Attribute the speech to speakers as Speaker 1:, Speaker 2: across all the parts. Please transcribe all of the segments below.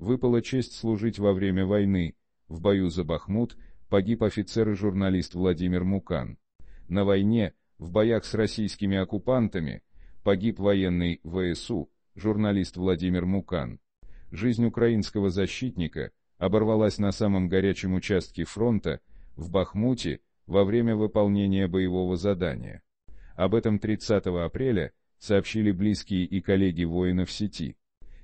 Speaker 1: выпала честь служить во время войны. В бою за Бахмут погиб офицер и журналист Владимир Мукан. На войне, в боях с российскими оккупантами, погиб военный ВСУ, журналист Владимир Мукан. Жизнь украинского защитника оборвалась на самом горячем участке фронта, в Бахмуте, во время выполнения боевого задания. Об этом 30 апреля сообщили близкие и коллеги воина в сети.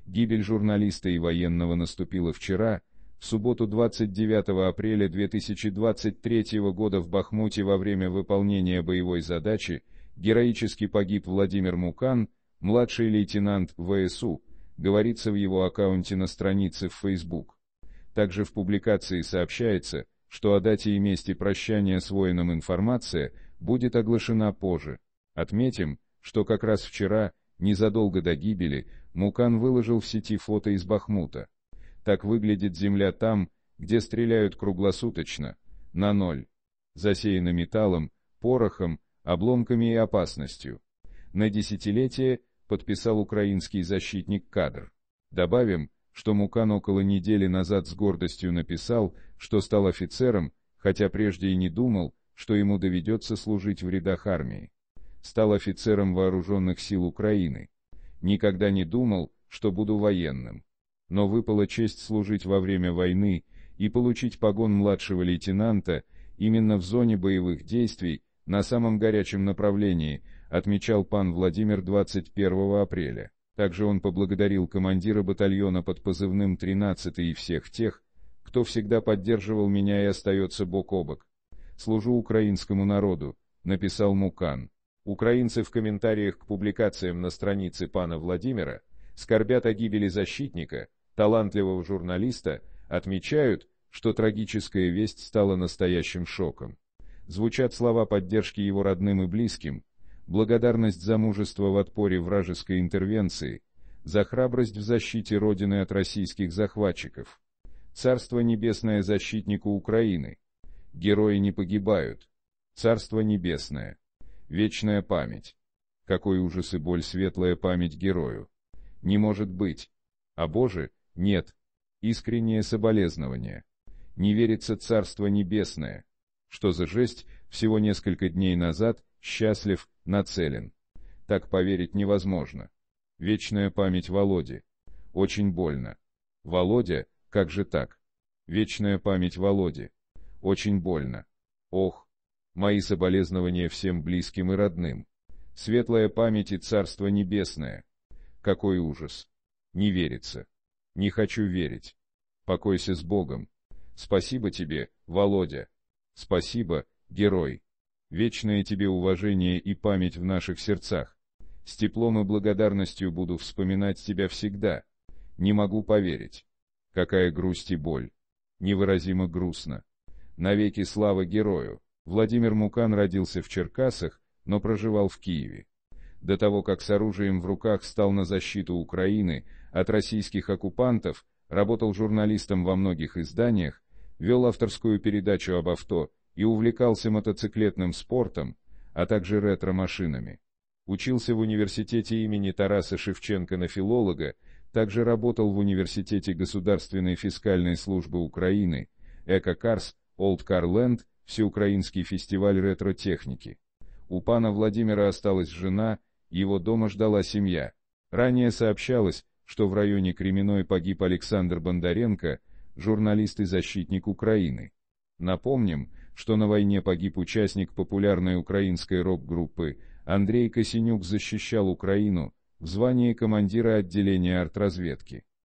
Speaker 1: Гибель журналиста и военного наступила вчера, в субботу 29 апреля 2023 года в Бахмуте во время выполнения боевой задачи героически погиб Владимир Мукан, младший лейтенант ВСУ, говорится в его аккаунте на странице в Facebook. Также в публикации сообщается, что о дате и месте прощания с воином информация будет оглашена позже. Отметим, что как раз вчера, Незадолго до гибели Мукан выложил в сети фото из Бахмута. Так выглядит земля там, где стреляют круглосуточно, на ноль. Засеяна металлом, порохом, обломками и опасностью. На десятилетие подписал украинский защитник кадр. Добавим, что Мукан около недели назад с гордостью написал, что стал офицером, хотя прежде и не думал, что ему доведется служить в рядах армии стал офицером вооруженных сил Украины. Никогда не думал, что буду военным. Но выпала честь служить во время войны и получить погон младшего лейтенанта именно в зоне боевых действий, на самом горячем направлении, отмечал пан Владимир 21 апреля. Также он поблагодарил командира батальона под позывным 13 и всех тех, кто всегда поддерживал меня и остается бок о бок. «Служу украинскому народу», — написал Мукан. Украинцы в комментариях к публикациям на странице пана Владимира скорбят о гибели защитника, талантливого журналиста, отмечают, что трагическая весть стала настоящим шоком. Звучат слова поддержки его родным и близким, благодарность за мужество в отпоре вражеской интервенции, за храбрость в защите Родины от российских захватчиков. Царство Небесное защитнику Украины. Герои не погибают. Царство Небесное. Вечная память. Какой ужас и боль светлая память герою. Не может быть. А Боже, нет. Искреннее соболезнование. Не верится Царство Небесное. Что за жесть, всего несколько дней назад, счастлив, нацелен. Так поверить невозможно. Вечная память Володи. Очень больно. Володя, как же так? Вечная память Володи. Очень больно. Ох, Мои соболезнования всем близким и родным. Светлая память и Царство Небесное. Какой ужас! Не верится. Не хочу верить. Покойся с Богом. Спасибо тебе, Володя. Спасибо, герой. Вечное тебе уважение и память в наших сердцах. С теплом и благодарностью буду вспоминать тебя всегда. Не могу поверить. Какая грусть и боль. Невыразимо грустно. Навеки слава герою. Владимир Мукан родился в Черкасах, но проживал в Киеве. До того, как с оружием в руках стал на защиту Украины от российских оккупантов, работал журналистом во многих изданиях, вел авторскую передачу об авто и увлекался мотоциклетным спортом, а также ретро-машинами. Учился в университете имени Тараса Шевченко на филолога, также работал в университете Государственной фискальной службы Украины, Эко Карс, Олд Карленд всеукраинский фестиваль ретро-техники. У пана Владимира осталась жена, его дома ждала семья. Ранее сообщалось, что в районе Кременной погиб Александр Бондаренко, журналист и защитник Украины. Напомним, что на войне погиб участник популярной украинской рок-группы Андрей Косинюк защищал Украину в звании командира отделения артразведки.